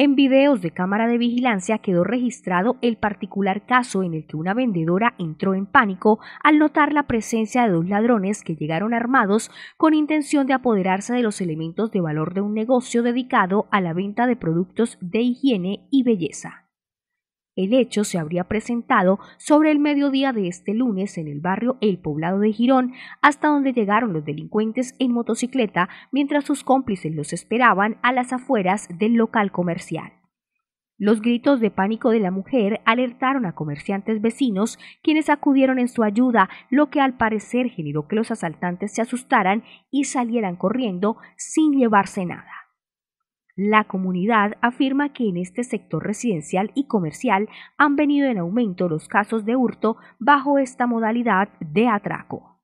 En videos de cámara de vigilancia quedó registrado el particular caso en el que una vendedora entró en pánico al notar la presencia de dos ladrones que llegaron armados con intención de apoderarse de los elementos de valor de un negocio dedicado a la venta de productos de higiene y belleza. El hecho se habría presentado sobre el mediodía de este lunes en el barrio El Poblado de Girón, hasta donde llegaron los delincuentes en motocicleta mientras sus cómplices los esperaban a las afueras del local comercial. Los gritos de pánico de la mujer alertaron a comerciantes vecinos, quienes acudieron en su ayuda, lo que al parecer generó que los asaltantes se asustaran y salieran corriendo sin llevarse nada. La comunidad afirma que en este sector residencial y comercial han venido en aumento los casos de hurto bajo esta modalidad de atraco.